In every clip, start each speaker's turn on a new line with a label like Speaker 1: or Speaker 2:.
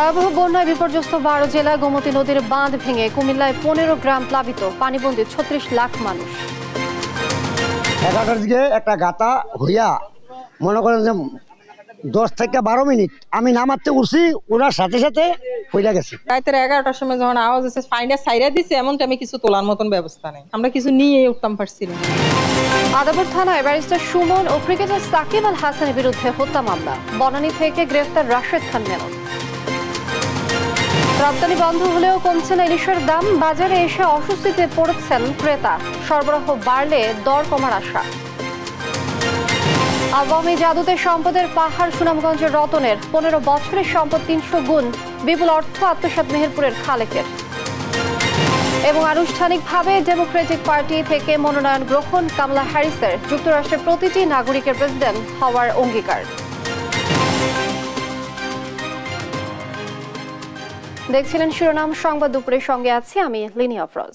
Speaker 1: ভয়াবহ বন্যায় বিপর্যস্ত বারো জেলায় গোমতী নদীর বাঁধ ভেঙে কুমিল্লায় পনেরো গ্রাম প্লাবিত পানিবন্দী ছত্রিশ লাখ মানুষ এগারোটার দিকে একটা গাতা হইয়া মনে করেন যে দশ থেকে বারো মিনিট আমি নামাতে উঠছি ওনার সাথে সাথে হইয়া গেছে
Speaker 2: রাতের এগারোটার সময় যখন আওয়াজ আছে ফাইনটা সাইরা দিছে এমন আমি কিছু তোলার মতন ব্যবস্থা নেই
Speaker 1: আমরা কিছু নিয়ে
Speaker 2: উঠতাম পারছি না
Speaker 1: আদাবর থানায় ব্যারিস্টার সুমন ও ক্রিকেটার সাকিব আল হাসানের বিরুদ্ধে হত্যা মামলা বনানী থেকে গ্রেফতার রাশেদ খান মেনন রপ্তানি বন্ধ হলেও কমছে না ইলিশের দাম বাজারে এসে অস্বস্তিতে পড়েছেন ক্রেতা সরবরাহ বাড়লে দর কমার আশা আওয়ামী জাদুতে সম্পদের পাহাড় সুনামগঞ্জের রতনের পনেরো বছরের সম্পদ তিনশো গুণ বিপুল অর্থ আত্মসাত মেহেরপুরের খালেকের এবং আনুষ্ঠানিকভাবে ডেমোক্রেটিক পার্টি থেকে মনোনয়ন গ্রহণ কামলা হ্যারিসের যুক্তরাষ্ট্রের প্রতিটি নাগরিকের প্রেসিডেন্ট হওয়ার অঙ্গীকার দেখছিলেন শিরোনাম সংবাদ দুপুরের সঙ্গে আছি আমি লিনি অফরজ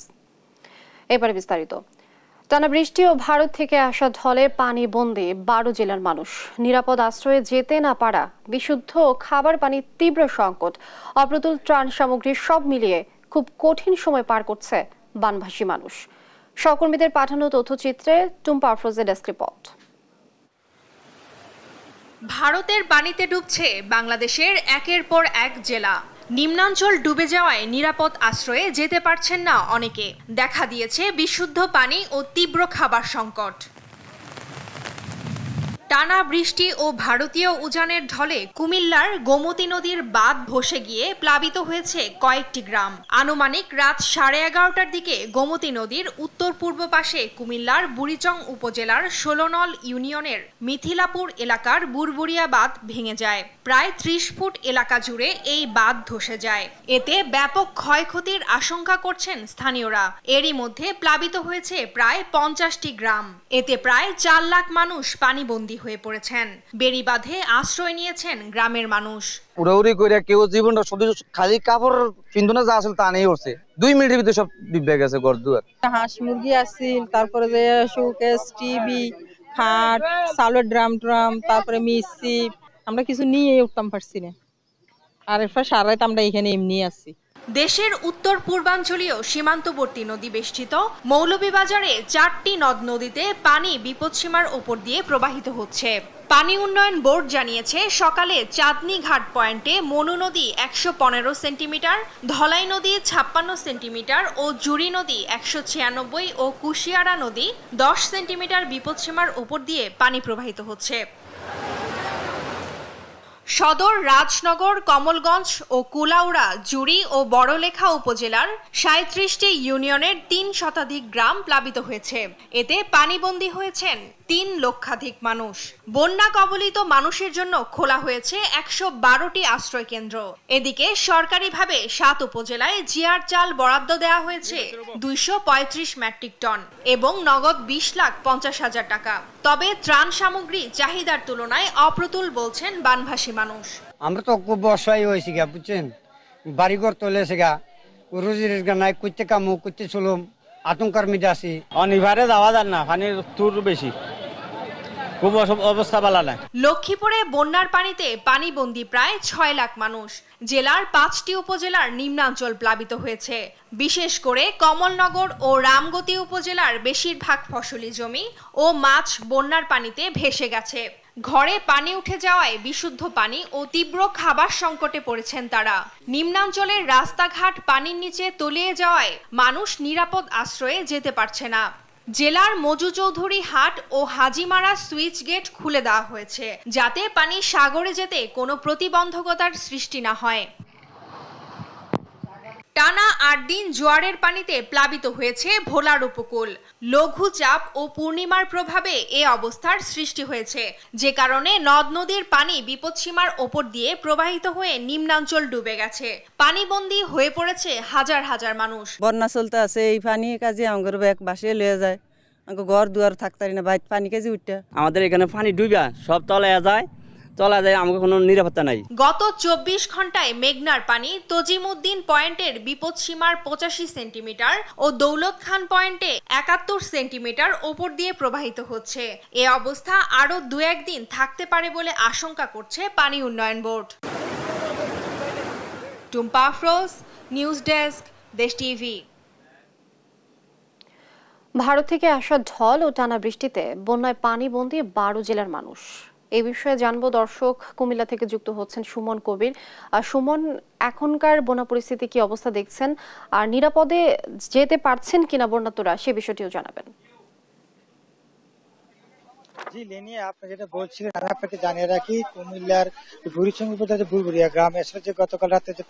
Speaker 1: এবারে বিস্তারিত টানা বৃষ্টি ও ভারত থেকে আসা ঢলে পানি বন্দে বারো জেলার মানুষ নিরাপদ আশ্রয়ে যেতে না পারা বিশুদ্ধ ও খাবার পানির তীব্র সংকট অপ্রতুল ত্রাণ সামগ্রী সব মিলিয়ে খুব কঠিন সময় পার করছে বানভাসী মানুষ সহকর্মীদের পাঠানো তথ্যচিত্রে টুম্পা আফরোজের ডেস্ক রিপোর্ট
Speaker 3: ভারতের পানিতে ডুবছে বাংলাদেশের একের পর এক জেলা নিম্নাঞ্চল ডুবে যাওয়ায় নিরাপদ আশ্রয়ে যেতে পারছেন না অনেকে দেখা দিয়েছে বিশুদ্ধ পানি ও তীব্র খাবার সংকট টানা বৃষ্টি ও ভারতীয় উজানের ঢলে কুমিল্লার গোমতী নদীর বাঁধ ভসে গিয়ে প্লাবিত হয়েছে কয়েকটি গ্রাম আনুমানিক রাত সাড়ে এগারোটার দিকে গোমতী নদীর উত্তর পূর্ব পাশে কুমিল্লার বুড়িচং উপজেলার ষোলনল ইউনিয়নের মিথিলাপুর এলাকার বুরবুরিয়া বাঁধ ভেঙে যায় প্রায় ত্রিশ ফুট এলাকা জুড়ে এই বাঁধ ধসে যায় এতে ব্যাপক ক্ষয়ক্ষতির আশঙ্কা করছেন স্থানীয়রা এরই মধ্যে প্লাবিত হয়েছে প্রায় পঞ্চাশটি গ্রাম এতে প্রায় চার লাখ মানুষ পানিবন্দী উদ্যোগী হয়ে পড়েছেন বেড়িবাঁধে আশ্রয় নিয়েছেন গ্রামের মানুষ
Speaker 2: উড়াউড়ি করে কেউ জীবনটা শুধু খালি কাপড় না যা আসলে তা নেই হচ্ছে দুই মিনিটের ভিতরে সব ডিব্বে গেছে ঘর দুয়ার হাঁস মুরগি আসছিল তারপরে যে শোকেস টিভি খাট সালোর ড্রাম ড্রাম তারপরে মিসি আমরা কিছু নিয়ে উঠতাম পারছি না
Speaker 3: আর এরপর সারাইতে আমরা এখানে এমনি আসি দেশের উত্তর পূর্বাঞ্চলীয় সীমান্তবর্তী নদী বেষ্টিত মৌলভীবাজারে চারটি নদ নদীতে পানি বিপদসীমার ওপর দিয়ে প্রবাহিত হচ্ছে পানি উন্নয়ন বোর্ড জানিয়েছে সকালে চাঁদনি ঘাট পয়েন্টে মনু নদী একশো পনেরো সেন্টিমিটার ধলাই নদী ছাপ্পান্ন সেন্টিমিটার ও জুড়ি নদী একশো ছিয়ানব্বই ও কুশিয়ারা নদী দশ সেন্টিমিটার বিপদসীমার ওপর দিয়ে পানি প্রবাহিত হচ্ছে সদর রাজনগর কমলগঞ্জ ও কুলাউড়া জুড়ি ও বড়লেখা উপজেলার সাঁত্রিশটি ইউনিয়নের তিন শতাধিক গ্রাম প্লাবিত হয়েছে এতে পানিবন্দী হয়েছেন তিন লক্ষাধিক মানুষ বন্যা কবলিত মানুষের জন্য খোলা হয়েছে একশো বারোটি আশ্রয় কেন্দ্র এদিকে সরকারিভাবে সাত উপজেলায় জিয়ার চাল বরাদ্দ দেওয়া হয়েছে দুইশো মেট্রিক টন এবং নগদ বিশ লাখ পঞ্চাশ হাজার টাকা তবে ত্রাণ সামগ্রী চাহিদার তুলনায় অপ্রতুল বলছেন বানভাসী মানুষ
Speaker 2: আমরা তো খুব অসহায় হয়েছি গা বুঝছেন বাড়িঘর তোলে গা রুজি রোজগার নাই করতে কামো করতে চলুম আতঙ্কার মিটে আছি
Speaker 4: অনিভারে যাওয়া যান না পানির তুর বেশি লক্ষীপুরে
Speaker 3: লক্ষ্মীপুরে বন্যার পানিতে পানিবন্দি প্রায় ছয় লাখ মানুষ জেলার পাঁচটি উপজেলার নিম্নাঞ্চল প্লাবিত হয়েছে বিশেষ করে কমলনগর ও রামগতি উপজেলার বেশিরভাগ ফসলি জমি ও মাছ বন্যার পানিতে ভেসে গেছে ঘরে পানি উঠে যাওয়ায় বিশুদ্ধ পানি ও তীব্র খাবার সংকটে পড়েছেন তারা নিম্নাঞ্চলের রাস্তাঘাট পানির নিচে তলিয়ে যাওয়ায় মানুষ নিরাপদ আশ্রয়ে যেতে পারছে না জেলার মজু চৌধুরী হাট ও হাজিমারা সুইচ গেট খুলে দেওয়া হয়েছে যাতে পানি সাগরে যেতে কোনো প্রতিবন্ধকতার সৃষ্টি না হয় টানা আট দিন জোয়ারের পানিতে প্লাবিত হয়েছে ভোলার উপকূল লঘুচাপ ও পূর্ণিমার প্রভাবে এ অবস্থার সৃষ্টি হয়েছে যে কারণে নদ নদীর পানি বিপদসীমার ওপর দিয়ে প্রবাহিত হয়ে নিম্নাঞ্চল ডুবে গেছে পানিবন্দী হয়ে পড়েছে হাজার হাজার মানুষ
Speaker 4: বন্যা চলতে আছে এই পানি কাজে আমার এক বাসে লয়ে যায় ঘর দুয়ার থাকতারি না বাইর পানি কাজে উঠতে আমাদের এখানে পানি ডুবে সব তলায় যায় চলা যায় আমাকে কোনো নিরাপত্তা নাই
Speaker 3: গত চব্বিশ ঘন্টায় মেঘনার পানি তজিমুদ্দিন পয়েন্টের বিপদ সীমার পঁচাশি সেন্টিমিটার ও দৌলত খান পয়েন্টে একাত্তর সেন্টিমিটার ওপর দিয়ে প্রবাহিত হচ্ছে এ অবস্থা আরও দু একদিন থাকতে পারে বলে আশঙ্কা করছে পানি উন্নয়ন board Tumpa Afroz news desk Desh TV
Speaker 1: Bharat থেকে আসা ঢল ও টানা বৃষ্টিতে বন্যায় পানি বন্দি বারো জেলার মানুষ এই বিষয়ে জানবো দর্শক কুমিল্লা থেকে যুক্ত হচ্ছেন সুমন কবির সুমন এখনকার বন্যা পরিস্থিতি কি অবস্থা দেখছেন আর নিরাপদে যেতে পারছেন কিনা বন্যাতরা সে বিষয়টিও জানাবেন
Speaker 2: জি লেনিয়ে আপনি যেটা বলছিলেন আপনাকে জানিয়ে রাখি কুমিল্লার বুড়িচং উপজেলার বুড়বুড়িয়া গ্রামে আসলে যে গতকাল রাতে যে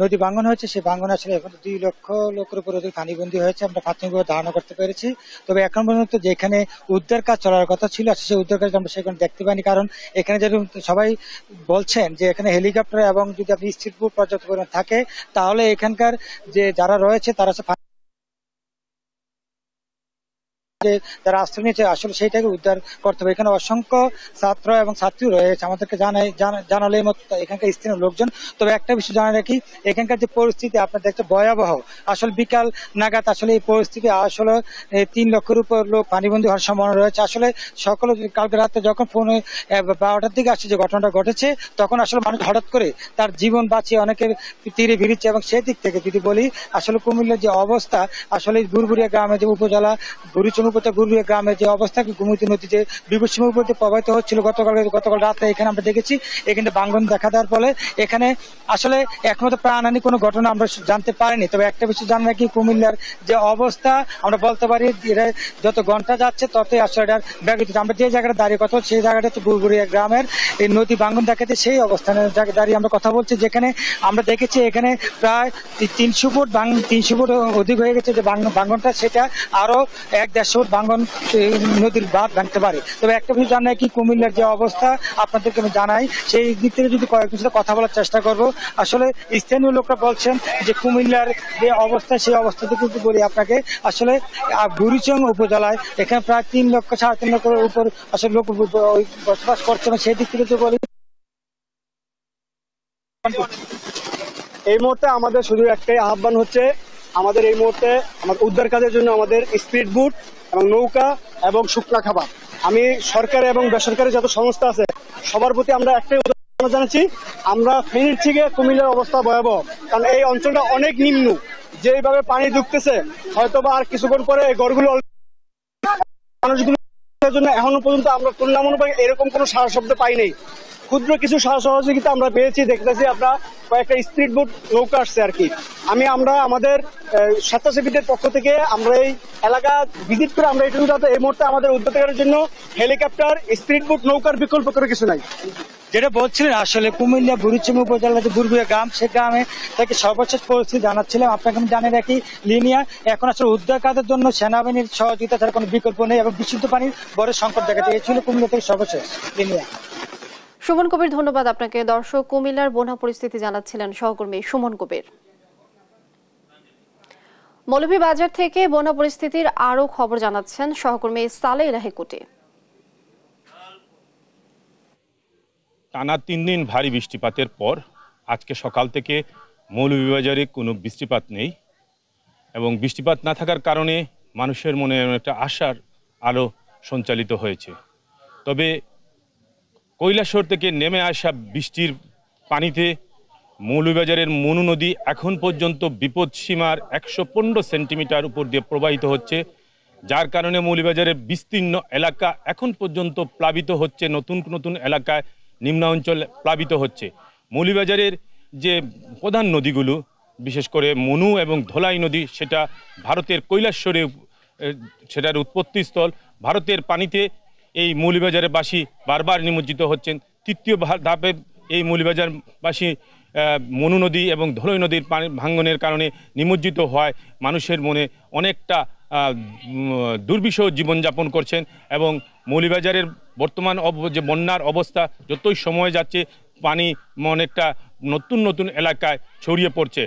Speaker 2: নদী ভাঙন হয়েছে সেই ভাঙন আসলে এখন দুই লক্ষ লোকের উপর অধিক পানিবন্দী হয়েছে আমরা প্রাথমিকভাবে ধারণা করতে পেরেছি তবে এখন পর্যন্ত যেখানে উদ্ধার কাজ চলার কথা ছিল সেই উদ্ধার কাজ আমরা সেখানে দেখতে পাইনি কারণ এখানে যেরকম সবাই বলছেন যে এখানে হেলিকপ্টার এবং যদি আপনি স্ট্রিট ফুড পর্যাপ্ত পরিমাণ থাকে তাহলে এখানকার যে যারা রয়েছে তারা থেকে যারা আশ্রয় নিয়েছে আসলে সেইটাকে উদ্ধার করতে হবে এখানে অসংখ্য ছাত্র এবং ছাত্রী রয়েছে আমাদেরকে জানাই জানালে এখানকার স্থানীয় লোকজন তবে একটা বিষয় জানা রাখি এখানকার যে পরিস্থিতি আপনার দেখতে ভয়াবহ আসলে বিকাল নাগাদ আসলে এই পরিস্থিতি আসলে তিন লক্ষের উপর লোক পানিবন্দী হওয়ার সম্ভাবনা রয়েছে আসলে সকল কালকে রাতে যখন ফোনে বারোটার দিকে আসছে যে ঘটনাটা ঘটেছে তখন আসলে মানুষ হঠাৎ করে তার জীবন বাঁচিয়ে অনেকের তীরে ভিড়িচ্ছে এবং সেই দিক থেকে যদি বলি আসলে কুমিল্লার যে অবস্থা আসলে বুড়বুড়িয়া গ্রামে যে উপজেলা বুড়িচুন উপত্যকা গুরুলিয়া গ্রামে যে অবস্থা গোমতী নদীতে যে বিপদসীমার প্রবাহিত হচ্ছিল গতকাল গতকাল রাতে এখানে আমরা দেখেছি এখানে বাঙ্গন দেখা দেওয়ার ফলে এখানে আসলে একমাত্র তো প্রাণহানি কোনো ঘটনা আমরা জানতে পারিনি তবে একটা বিষয় জানা কি কুমিল্লার যে অবস্থা আমরা বলতে পারি যত ঘন্টা যাচ্ছে ততই আসলে এটার ব্যাগত আমরা যে জায়গাটা দাঁড়িয়ে কথা সেই জায়গাটা তো গুরগুড়িয়া গ্রামের এই নদী বাঙ্গন দেখাতে সেই অবস্থানে দাঁড়িয়ে আমরা কথা বলছি যেখানে আমরা দেখেছি এখানে প্রায় তিনশো ফুট তিনশো ফুট অধিক হয়ে গেছে যে বাঙ্গনটা সেটা আরও এক দেড়শো বছর ভাঙন নদীর বাঁধ ভাঙতে পারে তবে একটা কিছু জানাই কি কুমিল্লার যে অবস্থা আপনাদেরকে আমি জানাই সেই দিক থেকে যদি কয়েক কিছুটা কথা বলার চেষ্টা করব আসলে স্থানীয় লোকরা বলছেন যে কুমিল্লার যে অবস্থা সেই অবস্থা থেকে কিন্তু বলি আপনাকে আসলে গুরুচং উপজেলায় এখানে প্রায় তিন লক্ষ সাড়ে তিন লক্ষের উপর আসলে লোক বসবাস করছে না সেই দিক থেকে যদি বলি এই মুহূর্তে আমাদের শুধু একটাই আহ্বান হচ্ছে আমাদের এই মুহূর্তে আমাদের উদ্ধার
Speaker 4: কাজের জন্য আমাদের স্পিড বুট এবং নৌকা এবং শুকনা খাবার আমি সরকারি এবং বেসরকারি যত সংস্থা আছে সবার প্রতি আমরা একটাই উদাহরণ জানাচ্ছি আমরা ফেনির থেকে কুমিল্লার অবস্থা ভয়াবহ কারণ এই অঞ্চলটা অনেক নিম্ন যেভাবে পানি ঢুকতেছে হয়তো বা আর কিছুক্ষণ পরে গড়গুলো মানুষগুলো এখনো পর্যন্ত আমরা তুলনামূলক এরকম কোনো সারা শব্দ পাই নাই ক্ষুদ্র কিছু সহযোগিতা আমরা পেয়েছি দেখতেছি আমরা কয়েকটা স্পিড বোট নৌকা আসছে আর কি আমি আমরা আমাদের স্বেচ্ছাসেবীদের পক্ষ থেকে আমরা এই এলাকা ভিজিট করে আমরা এটুকু যাতে এই মুহূর্তে আমাদের উদ্যোগের জন্য হেলিকপ্টার স্পিড
Speaker 2: বোট নৌকার বিকল্প করে কিছু নাই যেটা বলছিলেন আসলে কুমিল্লা উপজেলা যে বুরগুয়া গ্রাম সে গ্রামে তাকে সর্বশেষ পরিস্থিতি জানাচ্ছিলাম আপনাকে আমি জানি রাখি লিনিয়া এখন আসলে উদ্ধার কাজের জন্য সেনাবাহিনীর সহযোগিতা ছাড়া কোনো বিকল্প নেই এবং বিশুদ্ধ পানির বড় সংকট দেখা দিয়েছিল কুমিল্লা থেকে সর্বশেষ লিনিয়া
Speaker 1: সুমন কবির ধন্যবাদ আপনাকে দর্শক কুমিল্লার বোনা পরিস্থিতি জানাচ্ছিলেন সহকর্মী সুমন কবির মৌলভীবাজার থেকে বন্যা পরিস্থিতির আরও খবর জানাচ্ছেন সহকর্মী সালে কোটে
Speaker 5: টানা তিন দিন ভারী বৃষ্টিপাতের পর আজকে সকাল থেকে বাজারে কোনো বৃষ্টিপাত নেই এবং বৃষ্টিপাত না থাকার কারণে মানুষের মনে একটা আশার আলো সঞ্চালিত হয়েছে তবে কৈলাসর থেকে নেমে আসা বৃষ্টির পানিতে মৌলুবাজারের মনু নদী এখন পর্যন্ত বিপদ সীমার একশো পনেরো সেন্টিমিটার উপর দিয়ে প্রবাহিত হচ্ছে যার কারণে মৌলুবাজারের বিস্তীর্ণ এলাকা এখন পর্যন্ত প্লাবিত হচ্ছে নতুন নতুন এলাকায় নিম্ন অঞ্চল প্লাবিত হচ্ছে মৌলুবাজারের যে প্রধান নদীগুলো বিশেষ করে মনু এবং ধলাই নদী সেটা ভারতের কৈলাসরে সেটার উৎপত্তিস্থল ভারতের পানিতে এই বাসী বারবার নিমজ্জিত হচ্ছেন তৃতীয় ধাপে এই বাসী মনু নদী এবং ধলই নদীর পানি ভাঙ্গনের কারণে নিমজ্জিত হয় মানুষের মনে অনেকটা দুর্বিষহ জীবনযাপন করছেন এবং মৌলিবাজারের বর্তমান যে বন্যার অবস্থা যতই সময় যাচ্ছে পানি অনেকটা নতুন নতুন এলাকায় ছড়িয়ে পড়ছে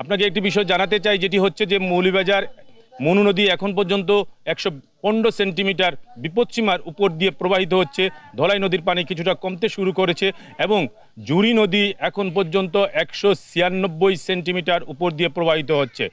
Speaker 5: আপনাকে একটি বিষয় জানাতে চাই যেটি হচ্ছে যে মৌলিবাজার মনু নদী এখন পর্যন্ত একশো পনেরো সেন্টিমিটার বিপদসীমার উপর দিয়ে প্রবাহিত হচ্ছে ধলাই নদীর পানি কিছুটা কমতে শুরু করেছে এবং জুরি নদী এখন পর্যন্ত একশো ছিয়ানব্বই সেন্টিমিটার উপর দিয়ে প্রবাহিত হচ্ছে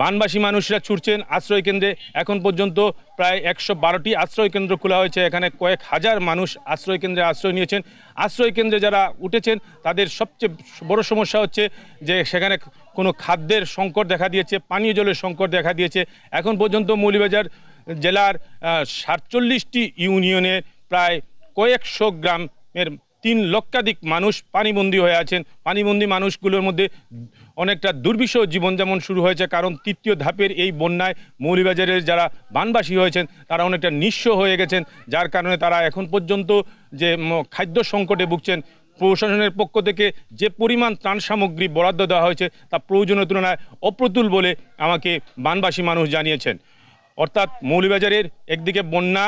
Speaker 5: বানবাসী মানুষরা ছুটছেন আশ্রয়কেন্দ্রে এখন পর্যন্ত প্রায় একশো বারোটি আশ্রয়কেন্দ্র খোলা হয়েছে এখানে কয়েক হাজার মানুষ আশ্রয়কেন্দ্রে আশ্রয় নিয়েছেন আশ্রয়কেন্দ্রে যারা উঠেছেন তাদের সবচেয়ে বড় সমস্যা হচ্ছে যে সেখানে কোনো খাদ্যের সংকট দেখা দিয়েছে পানীয় জলের সংকট দেখা দিয়েছে এখন পর্যন্ত মৌলিবাজার জেলার সাতচল্লিশটি ইউনিয়নের প্রায় কয়েকশো গ্রামের তিন লক্ষাধিক মানুষ পানিবন্দী হয়ে আছেন পানিবন্দী মানুষগুলোর মধ্যে অনেকটা দুর্বিষহ জীবনযাপন শুরু হয়েছে কারণ তৃতীয় ধাপের এই বন্যায় মৌলিবাজারের যারা বানবাসী হয়েছেন তারা অনেকটা নিঃস্ব হয়ে গেছেন যার কারণে তারা এখন পর্যন্ত যে খাদ্য সংকটে ভুগছেন প্রশাসনের পক্ষ থেকে যে পরিমাণ ত্রাণ সামগ্রী বরাদ্দ দেওয়া হয়েছে তা প্রয়োজনের তুলনায় অপ্রতুল বলে আমাকে বানবাসী মানুষ জানিয়েছেন অর্থাৎ মৌলিবাজারের একদিকে বন্যা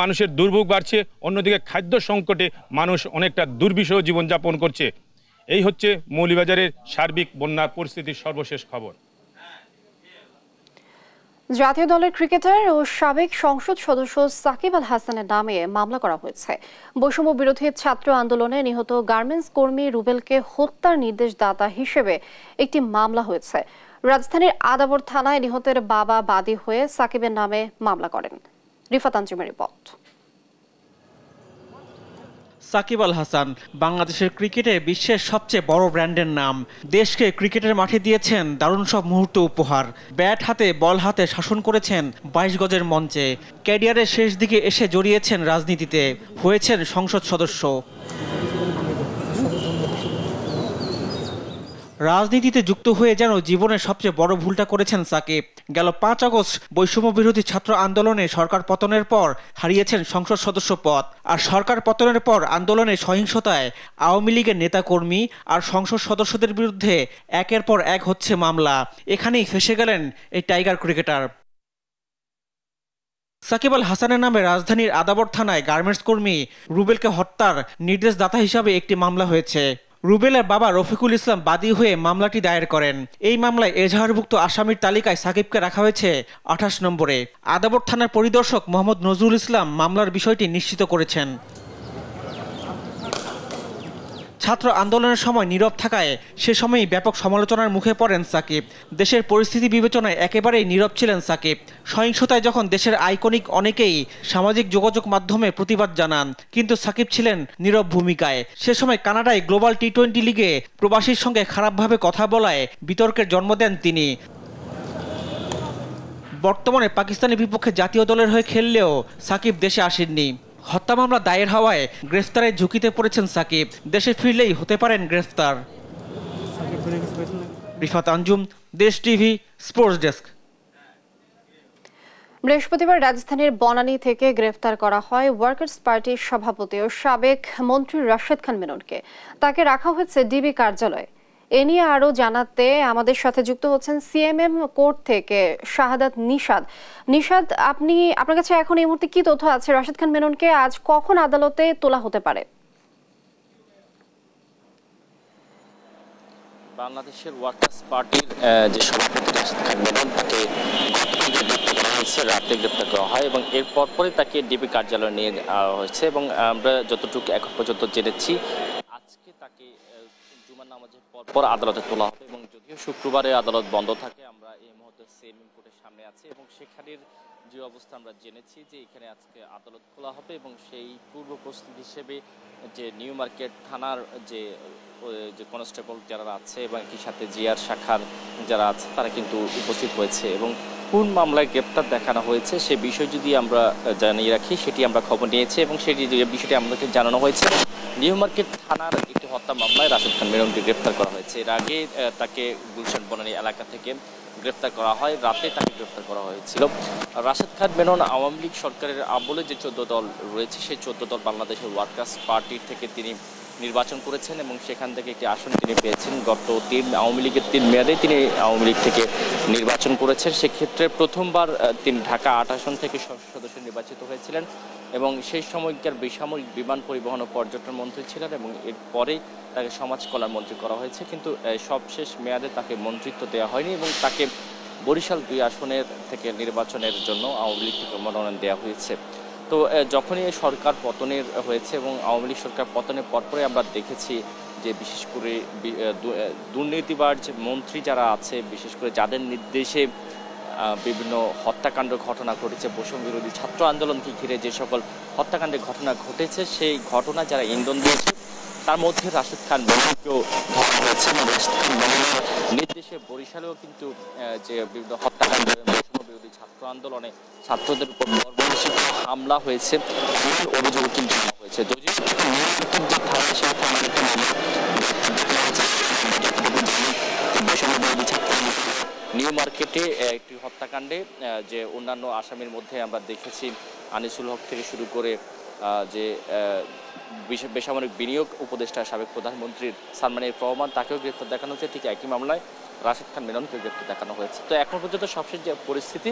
Speaker 5: মানুষের দুর্ভোগ বাড়ছে অন্যদিকে খাদ্য সংকটে মানুষ অনেকটা দুর্বিষহ জীবনযাপন করছে এই হচ্ছে মৌলিবাজারের সার্বিক বন্যা পরিস্থিতির সর্বশেষ খবর
Speaker 1: জাতীয় দলের ক্রিকেটার ও সাবেক সংসদ সদস্য সাকিব আল হাসানের নামে মামলা করা হয়েছে বৈষম্য বিরোধী ছাত্র আন্দোলনে নিহত গার্মেন্টস কর্মী রুবেলকে হত্যার নির্দেশদাতা হিসেবে একটি মামলা হয়েছে রাজধানীর আদাবর থানায় নিহতের বাবা বাদী হয়ে সাকিবের নামে মামলা করেন রিফাত আঞ্জুমের রিপোর্ট
Speaker 4: সাকিব আল হাসান বাংলাদেশের ক্রিকেটে বিশ্বের সবচেয়ে বড় ব্র্যান্ডের নাম দেশকে ক্রিকেটের মাঠে দিয়েছেন দারুণ সব মুহূর্ত উপহার ব্যাট হাতে বল হাতে শাসন করেছেন বাইশ গজের মঞ্চে ক্যারিয়ারের শেষ দিকে এসে জড়িয়েছেন রাজনীতিতে হয়েছেন সংসদ সদস্য রাজনীতিতে যুক্ত হয়ে যেন জীবনের সবচেয়ে বড় ভুলটা করেছেন সাকিব গেল পাঁচ আগস্ট বৈষম্য বিরোধী ছাত্র আন্দোলনে সরকার পতনের পর হারিয়েছেন সংসদ সদস্য পদ আর সরকার পতনের পর আন্দোলনে সহিংসতায় আওয়ামী লীগের নেতাকর্মী আর সংসদ সদস্যদের বিরুদ্ধে একের পর এক হচ্ছে মামলা এখানেই ফেসে গেলেন এই টাইগার ক্রিকেটার সাকিব আল হাসানের নামে রাজধানীর আদাবর থানায় গার্মেন্টস কর্মী রুবেলকে হত্যার নির্দেশদাতা হিসাবে একটি মামলা হয়েছে রুবেলের বাবা রফিকুল ইসলাম বাদী হয়ে মামলাটি দায়ের করেন এই মামলায় এজাহারভুক্ত আসামির তালিকায় সাকিবকে রাখা হয়েছে আঠাশ নম্বরে আদাবর থানার পরিদর্শক মোহাম্মদ নজরুল ইসলাম মামলার বিষয়টি নিশ্চিত করেছেন ছাত্র আন্দোলনের সময় নীরব থাকায় সে সময়ই ব্যাপক সমালোচনার মুখে পড়েন সাকিব দেশের পরিস্থিতি বিবেচনায় একেবারেই নীরব ছিলেন সাকিব সহিংসতায় যখন দেশের আইকনিক অনেকেই সামাজিক যোগাযোগ মাধ্যমে প্রতিবাদ জানান কিন্তু সাকিব ছিলেন নীরব ভূমিকায় সে সময় কানাডায় গ্লোবাল টি টোয়েন্টি লিগে প্রবাসীর সঙ্গে খারাপভাবে কথা বলায় বিতর্কের জন্ম দেন তিনি বর্তমানে পাকিস্তানের বিপক্ষে জাতীয় দলের হয়ে খেললেও সাকিব দেশে আসেননি হত্যা মামলা দায়ের হওয়ায় গ্রেফতারের ঝুঁকিতে পড়েছেন সাকিব দেশে ফিরলেই হতে পারেন গ্রেফতার রিফাত আঞ্জুম দেশ টিভি স্পোর্টস ডেস্ক
Speaker 1: বৃহস্পতিবার রাজধানীর বনানী থেকে গ্রেফতার করা হয় ওয়ার্কার্স পার্টির সভাপতি ও সাবেক মন্ত্রী রাশেদ খান মেননকে তাকে রাখা হয়েছে ডিবি কার্যালয়ে এ নিয়ে আরো জানাতে আমাদের সাথে যুক্ত হচ্ছেন সিএমএম কোর্ট থেকে শাহাদাত নিশাদ নিশাদ আপনি আপনার কাছে এখন এই মুহূর্তে কি তথ্য আছে রাশেদ খান মেননকে আজ কখন আদালতে তোলা হতে পারে
Speaker 6: বাংলাদেশের ওয়ার্কার্স পার্টির যে সভাপতি রাশেদ খান মেনন তাকে হয়েছে রাতে গ্রেপ্তার করা হয় এবং এরপর পরে তাকে ডিবি কার্যালয়ে নিয়ে হয়েছে এবং আমরা যতটুকু এখন পর্যন্ত জেনেছি আজকে তাকে জুমার নামাজের পরপর আদালতে তোলা হবে এবং যদিও শুক্রবারে আদালত বন্ধ থাকে আমরা এই মুহূর্তে সেম কোর্টের সামনে আছি এবং সেখানের যে অবস্থা আমরা জেনেছি যে এখানে আজকে আদালত খোলা হবে এবং সেই পূর্ব প্রস্তুতি হিসেবে যে নিউ মার্কেট থানার যে যে কনস্টেবল যারা আছে এবং একই সাথে জিয়ার শাখার যারা আছে তারা কিন্তু উপস্থিত হয়েছে এবং কোন মামলায় গ্রেপ্তার দেখানো হয়েছে সে বিষয় যদি আমরা জানিয়ে রাখি সেটি আমরা খবর নিয়েছি এবং সেটি যে বিষয়টি আমাদেরকে জানানো হয়েছে নিউ মার্কেট থানার একটি হত্যা মামলায় রাশেদ খান মেরমকে গ্রেপ্তার করা হয়েছে এর আগে তাকে গুলশান বনানী এলাকা থেকে গ্রেপ্তার করা হয় রাতে তাকে গ্রেপ্তার করা হয়েছিল রাশেদ খান মেনন আওয়ামী লীগ সরকারের আমলে যে চোদ্দ দল রয়েছে সেই চোদ্দ দল বাংলাদেশের ওয়ার্কার্স পার্টির থেকে তিনি নির্বাচন করেছেন এবং সেখান থেকে একটি আসন তিনি পেয়েছেন গত তিন আওয়ামী লীগের তিন মেয়াদে তিনি আওয়ামী লীগ থেকে নির্বাচন করেছেন সেক্ষেত্রে প্রথমবার তিনি ঢাকা আট আসন থেকে সদস্য নির্বাচিত হয়েছিলেন এবং সেই সময়কার বেসামরিক বিমান পরিবহন ও পর্যটন মন্ত্রী ছিলেন এবং এরপরেই তাকে সমাজ কল্যাণ মন্ত্রী করা হয়েছে কিন্তু সবশেষ মেয়াদে তাকে মন্ত্রিত্ব দেওয়া হয়নি এবং তাকে বরিশাল দুই আসনের থেকে নির্বাচনের জন্য আওয়ামী লীগ থেকে মনোনয়ন দেওয়া হয়েছে তো যখনই সরকার পতনের হয়েছে এবং আওয়ামী লীগ সরকার পতনের পরপরে আমরা দেখেছি যে বিশেষ করে দুর্নীতিবাজ মন্ত্রী যারা আছে বিশেষ করে যাদের নির্দেশে বিভিন্ন হত্যাকাণ্ড ঘটনা ঘটেছে বসুম বিরোধী ছাত্র আন্দোলনকে ঘিরে যে সকল হত্যাকাণ্ডের ঘটনা ঘটেছে সেই ঘটনা যারা ইন্ধন দিয়েছে তার মধ্যে রাশেদ খান মহিলাকেও ধরা হয়েছে নির্দেশে বরিশালেও কিন্তু যে বিভিন্ন হত্যাকাণ্ড বিরোধী ছাত্র আন্দোলনে ছাত্রদের উপর বর্বরিচিত হামলা হয়েছে অভিযোগ কিন্তু হয়েছে নিউ মার্কেটে একটি হত্যাকাণ্ডে যে অন্যান্য আসামির মধ্যে আমরা দেখেছি আনিসুল হক থেকে শুরু করে যে বেসামরিক বিনিয়োগ উপদেষ্টা সাবেক প্রধানমন্ত্রীর সালমান এফ রহমান তাকেও গ্রেপ্তার দেখানো হয়েছে ঠিক একই মামলায় রাশেদ খান মেননকে গ্রেপ্তার দেখানো হয়েছে তো এখন পর্যন্ত সবশেষ যে পরিস্থিতি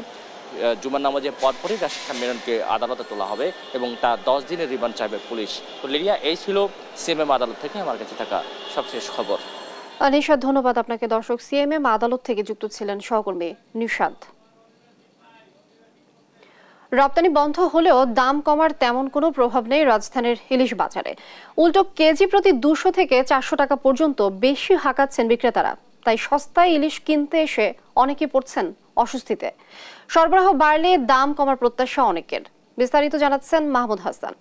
Speaker 6: জুমার নামাজের পরই রাশেদ খান মেননকে আদালতে তোলা হবে এবং তা দশ দিনের রিমান্ড চাইবে পুলিশ তো লিরিয়া এই ছিল সিএমএম আদালত থেকে আমার কাছে থাকা সবশেষ খবর
Speaker 1: নিশাদ ধন্যবাদ আপনাকে দর্শক সিএমএম আদালত থেকে যুক্ত ছিলেন সহকর্মী নিশাদ রপ্তানি বন্ধ হলেও দাম কমার তেমন কোনো প্রভাব নেই রাজধানীর ইলিশ বাজারে উল্টো কেজি প্রতি দুশো থেকে চারশো টাকা পর্যন্ত বেশি হাঁকাচ্ছেন বিক্রেতারা তাই সস্তায় ইলিশ কিনতে এসে অনেকে পড়ছেন অস্বস্তিতে সরবরাহ বাড়লে দাম কমার প্রত্যাশা অনেকের বিস্তারিত জানাচ্ছেন মাহমুদ হাসান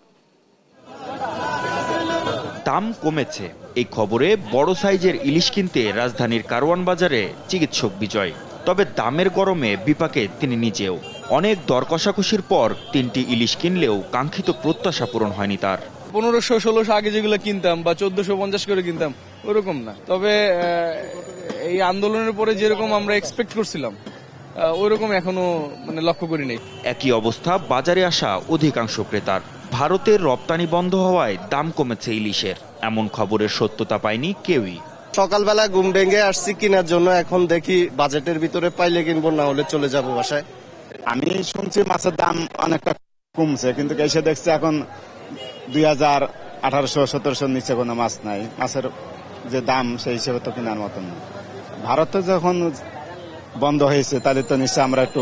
Speaker 7: দাম কমেছে এই খবরে বড় সাইজের ইলিশ কিনতে রাজধানীর কারওয়ান বাজারে চিকিৎসক বিজয় তবে দামের গরমে বিপাকে তিনি নিজেও অনেক দর কষাকষির পর তিনটি ইলিশ কিনলেও কাঙ্ক্ষিত প্রত্যাশা পূরণ হয়নি তার
Speaker 6: পনেরোশো ষোলোশো আগে যেগুলো কিনতাম বা চোদ্দশো পঞ্চাশ করে কিনতাম ওরকম না তবে
Speaker 7: এই আন্দোলনের পরে যেরকম আমরা এক্সপেক্ট করছিলাম ওরকম এখনো মানে লক্ষ্য করি নেই একই অবস্থা বাজারে আসা অধিকাংশ ক্রেতার ভারতের রপ্তানি বন্ধ হওয়ায় দাম কমেছে ইলিশের এমন খবরের সত্যতা পায়নি কেউই
Speaker 8: সকালবেলা ঘুম ডেঙ্গে আসছি কেনার জন্য এখন দেখি বাজেটের ভিতরে পাইলে কিনবো না হলে চলে যাবো বাসায় আমি শুনছি মাছের দাম অনেকটা কমছে কিন্তু এসে দেখছি এখন দুই
Speaker 7: হাজার আঠারোশো সতেরোশোর নিচে কোনো মাছ নাই মাছের যে দাম সেই হিসেবে তো কেনার মতন না ভারতে যখন বন্ধ হয়েছে তাহলে তো নিশ্চয় আমরা একটু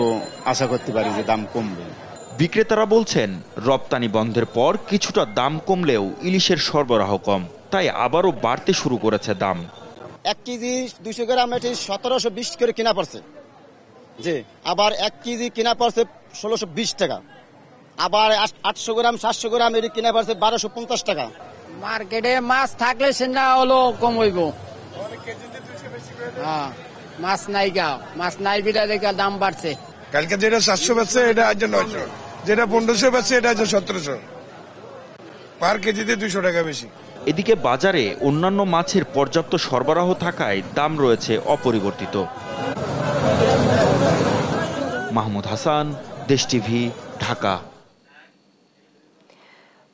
Speaker 7: আশা করতে পারি যে দাম কমবে বিক্রেতারা বলছেন রপ্তানি বন্ধের পর কিছুটা দাম কমলেও ইলিশের সরবরাহ কম তাই আবারও বাড়তে শুরু করেছে দাম
Speaker 8: এক কেজি দুশো গ্রাম এটি সতেরোশো বিশ করে কেনা পড়ছে জি আবার এক কেজি কেনা পড়ছে ষোলোশো বিশ টাকা আবার আটশো গ্রাম সাতশো গ্রাম এটি কেনা পড়ছে বারোশো পঞ্চাশ টাকা মার্কেটে মাছ থাকলে সেটা হলো কম হইব হ্যাঁ, মাছ নাই মাছ নাই দেখে দাম বাড়ছে কালকে যেটা
Speaker 5: সাতশো বেচছে এটা আজ নয়শো যেটা পনেরোশো বেচছে এটা আজ সতেরোশো পার কেজিতে দুশো টাকা বেশি
Speaker 7: এদিকে বাজারে অন্যান্য মাছের পর্যাপ্ত সরবরাহ থাকায় দাম রয়েছে অপরিবর্তিত মাহমুদ হাসান দেশ টিভি ঢাকা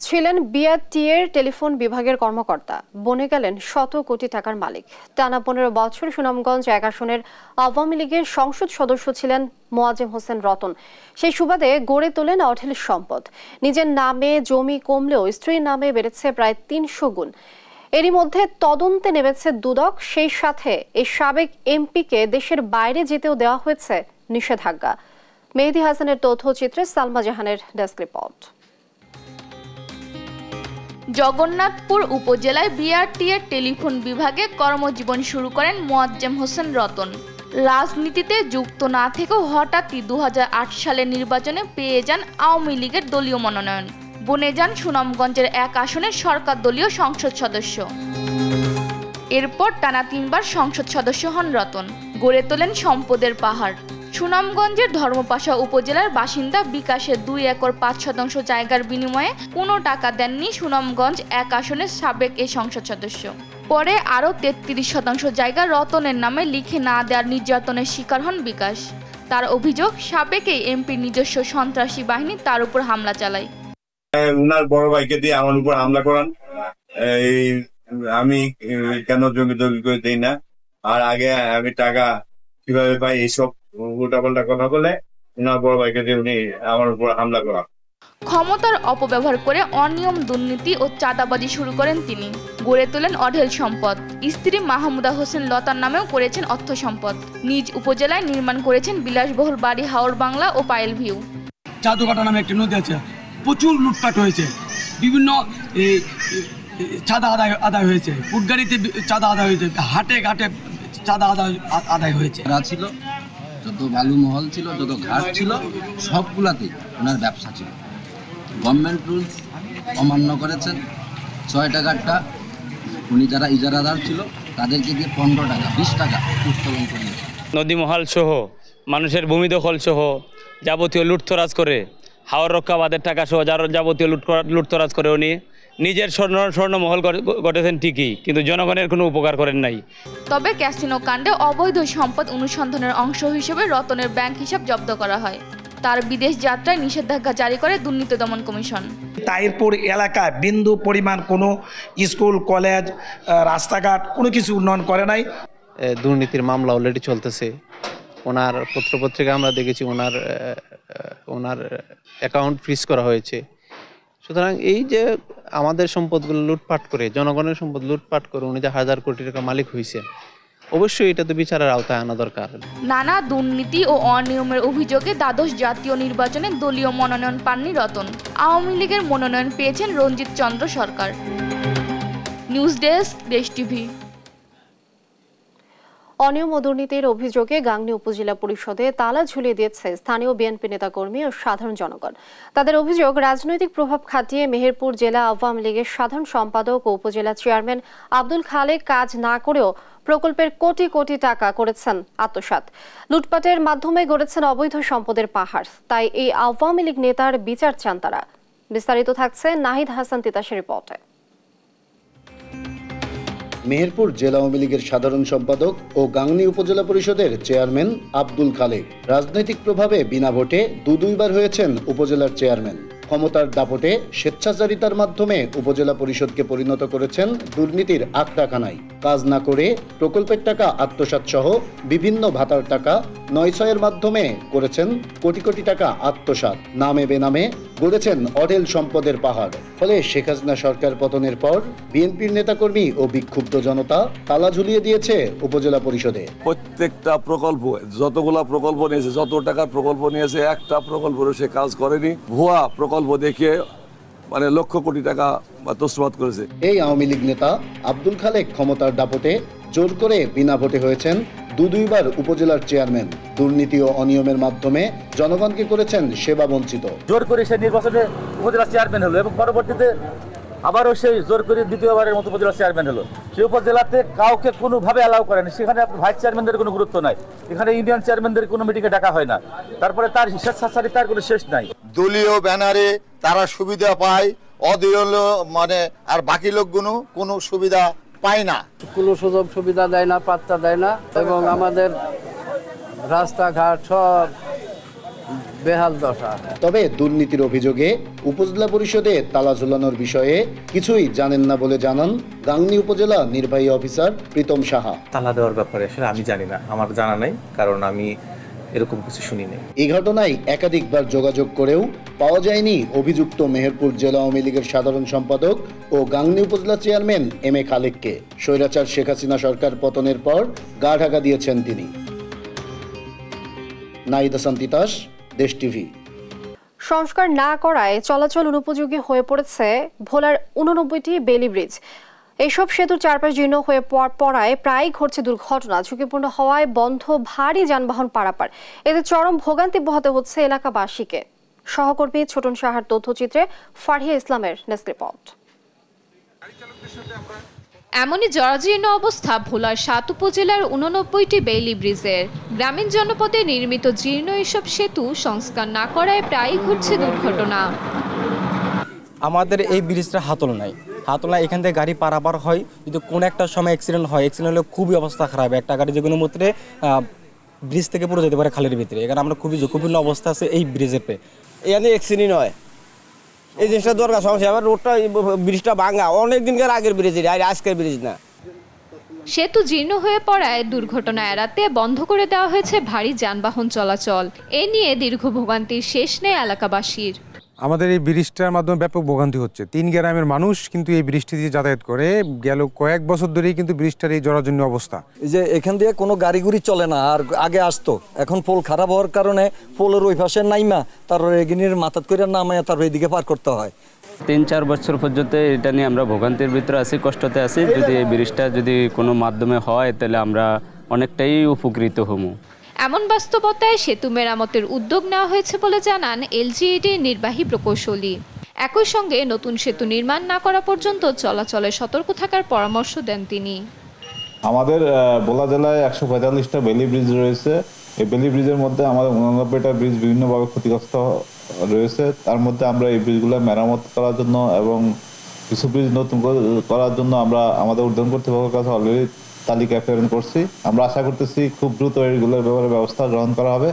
Speaker 1: ছিলেন বিআরটিএর টেলিফোন বিভাগের কর্মকর্তা বনে গেলেন শত কোটি টাকার মালিক টানা পনেরো বছর সুনামগঞ্জ এক আসনের আওয়ামী লীগের সংসদ সদস্য ছিলেন মোয়াজেম হোসেন রতন সেই সুবাদে গড়ে তোলেন অঢেল সম্পদ নিজের নামে জমি কমলেও স্ত্রীর নামে বেড়েছে প্রায় তিনশো গুণ এরই মধ্যে তদন্তে নেমেছে দুদক সেই সাথে এই সাবেক এমপিকে দেশের বাইরে যেতেও দেওয়া হয়েছে নিষেধাজ্ঞা মেহেদি হাসানের তথ্যচিত্রে সালমা জাহানের ডেস্ক রিপোর্ট
Speaker 9: জগন্নাথপুর উপজেলায় বিআরটি এর টেলিফোন বিভাগে কর্মজীবন শুরু করেন মোয়াজ্জেম হোসেন রতন রাজনীতিতে যুক্ত না থেকেও হঠাৎই দু সালে নির্বাচনে পেয়ে যান আওয়ামী লীগের দলীয় মনোনয়ন বনে যান সুনামগঞ্জের এক আসনের সরকার দলীয় সংসদ সদস্য এরপর টানা তিনবার সংসদ সদস্য হন রতন গড়ে তোলেন সম্পদের পাহাড় সুনামগঞ্জের ধর্মপাশা উপজেলার বাসিন্দা বিকাশের দুই একর পাঁচ শতাংশ জায়গার বিনিময়ে কোনো টাকা দেননি সুনামগঞ্জ এক আসনের সাবেক এই সংসদ সদস্য পরে আরও তেত্রিশ শতাংশ জায়গা রতনের নামে লিখে না দেওয়ার নির্যাতনের শিকার হন বিকাশ তার অভিযোগ সাবেক এই এমপির নিজস্ব সন্ত্রাসী বাহিনী তার উপর হামলা চালায়
Speaker 7: উনার বড় ভাইকে দিয়ে আমার উপর হামলা করান এই আমি কেন জমি দখল করে দিই না আর আগে আমি টাকা কিভাবে পাই এইসব কথা বলে বড় ভাইকে দিয়ে উনি আমার উপর হামলা করা
Speaker 9: ক্ষমতার অপব্যবহার করে অনিয়ম দুর্নীতি ও চাঁদাবাজি শুরু করেন তিনি গড়ে তোলেন অঢেল সম্পদ স্ত্রী মাহমুদা হোসেন লতার নামেও করেছেন অর্থ সম্পদ নিজ উপজেলায় নির্মাণ করেছেন বিলাসবহুল বাড়ি হাওড় বাংলা ও পায়েল ভিউ
Speaker 5: চাঁদুকাটা নামে একটি নদী আছে প্রচুর লুটপাট হয়েছে বিভিন্ন
Speaker 4: চাঁদা আদায় আদায় হয়েছে উটগাড়িতে চাঁদা আদায় হয়েছে হাটে ঘাটে
Speaker 8: চাঁদা আদায় আদায় হয়েছে ছিল যত মহল ছিল যত ঘাট ছিল সবগুলাতে ওনার ব্যবসা ছিল গভর্নমেন্ট রুলস অমান্য করেছেন ছয় টাকারটা উনি যারা ইজারাদার ছিল তাদেরকে দিয়ে পনেরো টাকা বিশ টাকা উত্তোলন
Speaker 5: করিয়েছেন নদীমহল সহ মানুষের ভূমি দখল সহ
Speaker 4: যাবতীয় লুটতরাজ করে হাওয়ার রক্ষাবাদের টাকা সহ যার যাবতীয় লুট লুটতরাজ করে উনি নিজের স্বর্ণ স্বর্ণমহল ঘটেছেন ঠিকই কিন্তু জনগণের কোনো উপকার করেন নাই
Speaker 10: তবে
Speaker 9: ক্যাসিনো কাণ্ডে অবৈধ সম্পদ অনুসন্ধানের অংশ হিসেবে রতনের ব্যাংক হিসাব জব্দ করা হয় তার বিদেশ যাত্রায় নিষেধাজ্ঞা জারি করে দুর্নীতি দমন কমিশন
Speaker 4: তাইরপুর এলাকায় বিন্দু পরিমাণ কোনো স্কুল কলেজ রাস্তাঘাট কোনো কিছু উন্নয়ন করে নাই দুর্নীতির মামলা অলরেডি চলতেছে ওনার পত্রপত্রিকা আমরা দেখেছি ওনার ওনার অ্যাকাউন্ট ফ্রিজ করা হয়েছে সুতরাং এই যে আমাদের সম্পদগুলো লুটপাট করে জনগণের সম্পদ লুটপাট করে উনি যে হাজার কোটি টাকা মালিক হয়েছেন অবশ্যই এটা তো বিচারের আওতায় আনা দরকার
Speaker 9: নানা দুর্নীতি ও অনিয়মের অভিযোগে দ্বাদশ জাতীয় নির্বাচনে দলীয় মনোনয়ন পাননি রতন আওয়ামী লীগের মনোনয়ন পেয়েছেন Ranjit Chandra
Speaker 1: Sarkar news desk Desh TV অনিয়ম ও দুর্নীতির অভিযোগে গাংনী উপজেলা পরিষদে তালা ঝুলিয়ে দিয়েছে স্থানীয় বিএনপি নেতাকর্মী ও সাধারণ জনগণ তাদের অভিযোগ রাজনৈতিক প্রভাব খাটিয়ে মেহেরপুর জেলা আওয়ামী লীগের সাধারণ সম্পাদক ও উপজেলা চেয়ারম্যান আব্দুল খালেক কাজ না করেও প্রকল্পের কোটি কোটি টাকা করেছেন আত্মসাত লুটপাটের মাধ্যমে গড়েছেন অবৈধ সম্পদের পাহাড় তাই এই আওয়ামী লীগ নেতার বিচার চান তারা বিস্তারিত থাকছে নাহিদ হাসান তিতাসের রিপোর্টে
Speaker 8: মেহেরপুর জেলা আওয়ামী লীগের সাধারণ সম্পাদক ও গাংনী উপজেলা পরিষদের চেয়ারম্যান আব্দুল খালেক রাজনৈতিক প্রভাবে বিনা ভোটে দু দুইবার হয়েছেন উপজেলার চেয়ারম্যান ক্ষমতার দাপটে স্বেচ্ছাচারিতার মাধ্যমে উপজেলা পরিষদকে পরিণত করেছেন দুর্নীতির আখড়াখানায় কাজ না করে প্রকল্পের টাকা আত্মসাতসহ বিভিন্ন ভাতার টাকা নয় ছয়ের মাধ্যমে করেছেন কোটি কোটি টাকা আত্মসাত নামে বেনামে গড়েছেন অঢেল সম্পদের পাহাড় ফলে শেখ হাসিনা সরকার পতনের পর বিএনপির নেতাকর্মী ও বিক্ষুব্ধ জনতা তালা ঝুলিয়ে দিয়েছে উপজেলা পরিষদে প্রত্যেকটা প্রকল্প যতগুলা প্রকল্প নিয়েছে যত টাকার প্রকল্প নিয়েছে একটা প্রকল্প সে কাজ করেনি ভুয়া প্রকল্প দেখিয়ে মানে লক্ষ কোটি টাকা বা তসবাদ করেছে এই আওয়ামী লীগ নেতা আব্দুল খালেক ক্ষমতার দাপটে জোর করে বিনা ভোটে হয়েছেন দু দুইবার উপজেলার চেয়ারম্যান দুর্নীতি ও অনিয়মের মাধ্যমে জনগণকে করেছেন সেবা বঞ্চিত জোর করে সে নির্বাচনে উপজেলা চেয়ারম্যান হলো এবং পরবর্তীতে আবারও সেই জোর করে দ্বিতীয়বারের মতো উপজেলা চেয়ারম্যান হলো সেই উপজেলাতে কাউকে কোনোভাবে অ্যালাউ করেনি সেখানে ভাইস চেয়ারম্যানদের কোনো গুরুত্ব নাই এখানে ইউনিয়ন চেয়ারম্যানদের কোনো মিটিংয়ে ডাকা হয় না তারপরে তার হিসাব সাসারি তার কোনো শেষ নাই দলীয় ব্যানারে তারা সুবিধা পায় অদলীয় মানে আর বাকি লোকগুলো কোনো সুবিধা পায় না কোনো সুযোগ সুবিধা দেয় না পাত্তা দেয় না এবং আমাদের রাস্তাঘাট সব বেহাল দশা তবে দুর্নীতির অভিযোগে উপজেলা পরিষদে তালা ঝুলানোর বিষয়ে কিছুই জানেন না বলে জানান গাংনি উপজেলা নির্বাহী অফিসার প্রীতম সাহা
Speaker 4: তালা দেওয়ার ব্যাপারে আসলে আমি জানি না আমার জানা নাই কারণ আমি এরকম কিছু শুনি নাই
Speaker 8: এই ঘটনায় একাধিকবার যোগাযোগ করেও পাওয়া যায়নি অভিযুক্ত মেহেরপুর জেলা আওয়ামী লীগের সাধারণ সম্পাদক ও গাংনী উপজেলা চেয়ারম্যান এম এ খালেককে স্বৈরাচার শেখ হাসিনা সরকার পতনের পর গা ঢাকা দিয়েছেন তিনি নাইদা শান্তি তাস দেশ টিভি
Speaker 1: সংস্কার না করায় চলাচল অনুপযোগী হয়ে পড়েছে ভোলার উননব্বইটি বেলি ব্রিজ এসব সেতুর চারপাশ জীর্ণ হয়ে পড়ায় প্রায় ঘটছে দুর্ঘটনা ঝুঁকিপূর্ণ হওয়ায় বন্ধ ভারী যানবাহন পারাপার এতে চরম ভোগান্তি পোহাতে হচ্ছে এলাকাবাসীকে সহকর্মী ছোটন সাহার তথ্যচিত্রে ফারহিয়া ইসলামের নেস্ক রিপোর্ট এমনই
Speaker 10: জরাজীর্ণ অবস্থা
Speaker 1: ভোলার সাত উপজেলার
Speaker 10: উননব্বইটি বেইলি ব্রিজের গ্রামীণ জনপদে নির্মিত জীর্ণ এসব সেতু সংস্কার না করায় প্রায়ই ঘটছে দুর্ঘটনা
Speaker 4: আমাদের এই ব্রিজটা হাতল নাই হাতলা এখান থেকে গাড়ি পারাপার হয় যদি কোনো একটা সময় অ্যাক্সিডেন্ট হয় অ্যাক্সিডেন্ট হলে খুবই অবস্থা খারাপ একটা গাড়ি যে কোনো মুহূর্তে ব্রিজ থেকে পড়ে যেতে পারে খালের ভিতরে এখানে আমরা খুবই ঝুঁকিপূর্ণ অবস্থা আছে এই ব্রিজের পে এখানে অ্যাক্সিডেন্ট হয় এই জিনিসটা দরকার সমস্যা আবার রোডটা ব্রিজটা ভাঙা অনেক দিনকার আগের ব্রিজ আর আজকের ব্রিজ না
Speaker 10: সেতু জীর্ণ হয়ে পড়ায় দুর্ঘটনা এড়াতে বন্ধ করে দেওয়া হয়েছে ভারী যানবাহন চলাচল এ নিয়ে দীর্ঘ ভোগান্তির শেষ নেই এলাকাবাসীর
Speaker 5: আমাদের এই ব্রিজটার মাধ্যমে ব্যাপক ভোগান্তি হচ্ছে তিন গ্রামের মানুষ কিন্তু এই ব্রিজটি দিয়ে যাতায়াত করে গেল কয়েক বছর ধরেই কিন্তু ব্রিজটার এই জরাজন্য অবস্থা এই যে এখান
Speaker 4: দিয়ে কোনো গাড়িগুড়ি চলে না আর আগে আসতো এখন পোল খারাপ হওয়ার কারণে পোলের ওই পাশে নাইমা তার এগিনির মাথাত করে নামায় তার ওইদিকে পার করতে হয় তিন চার বছর পর্যন্ত এটা নিয়ে আমরা ভোগান্তির ভিতরে আছি কষ্টতে আছি যদি এই ব্রিজটা যদি কোনো মাধ্যমে হয় তাহলে আমরা অনেকটাই উপকৃত হবো
Speaker 10: এমন বাস্তবতায় সেতু মেরামতের উদ্যোগ নেওয়া হয়েছে বলে জানান এলজিইডির নির্বাহী প্রকৌশলী একই সঙ্গে নতুন সেতু নির্মাণ না করা পর্যন্ত চলাচলে সতর্ক থাকার পরামর্শ দেন তিনি
Speaker 5: আমাদের বোলা জেলায় একশো পঁয়তাল্লিশটা বেলি ব্রিজ রয়েছে এই বেলি ব্রিজের মধ্যে আমাদের উনানব্বইটা ব্রিজ বিভিন্নভাবে ক্ষতিগ্রস্ত রয়েছে তার মধ্যে আমরা এই ব্রিজগুলো মেরামত করার জন্য এবং কিছু ব্রিজ নতুন করার জন্য আমরা আমাদের উদ্যোগ কর্তৃপক্ষের কাছে অলরেডি তালিকায় প্রেরণ করছি আমরা আশা করতেছি খুব দ্রুত এগুলোর ব্যাপারে ব্যবস্থা গ্রহণ করা হবে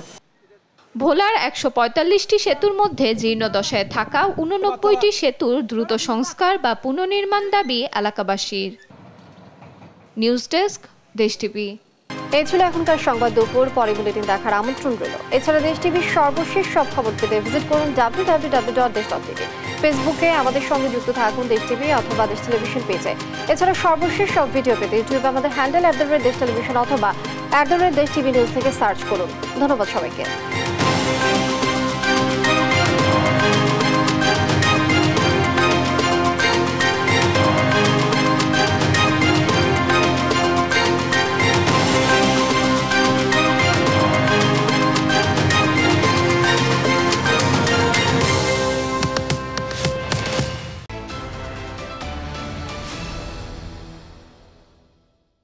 Speaker 10: ভোলার একশো পঁয়তাল্লিশটি সেতুর মধ্যে জীর্ণ দশায় থাকা উননব্বইটি সেতুর দ্রুত সংস্কার বা
Speaker 1: পুনর্নির্মাণ দাবি এলাকাবাসীর নিউজ ডেস্ক দেশ টিভি এই ছিল এখনকার সংবাদ দুপুর পরে বুলেটিন দেখার আমন্ত্রণ রইল এছাড়া দেশ টিভির সর্বশেষ সব খবর পেতে ভিজিট করুন W W W dot Desh dot TV ফেসবুকে আমাদের সঙ্গে যুক্ত থাকুন দেশ টিভি অথবা দেশ টেলিভিশন পেজে এছাড়া সর্বশেষ সব ভিডিও পেতে ইউটিউবে আমাদের handle at the rate Desh television অথবা at the rate Desh TV news থেকে সার্চ করুন ধন্যবাদ সবাইকে